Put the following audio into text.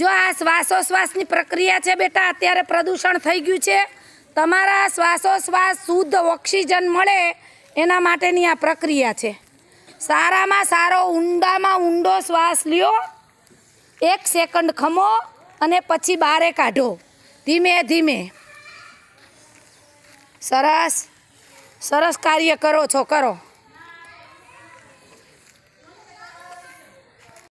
જો આ શ્વાસોશ્વાસની પ્રક્રિયા છે બેટા અત્યારે પ્રદૂષણ થઈ ગયું છે તમારા શ્વાસોશ્વાસ શુદ્ધ ઓક્સિજન મળે એના માટેની આ પ્રક્રિયા છે સારામાં સારો ઊંડામાં ઊંડો શ્વાસ લ્યો એક સેકન્ડ ખમો અને પછી બારે કાઢો ધીમે ધીમે સરસ સરસ કાર્ય કરો છો કરો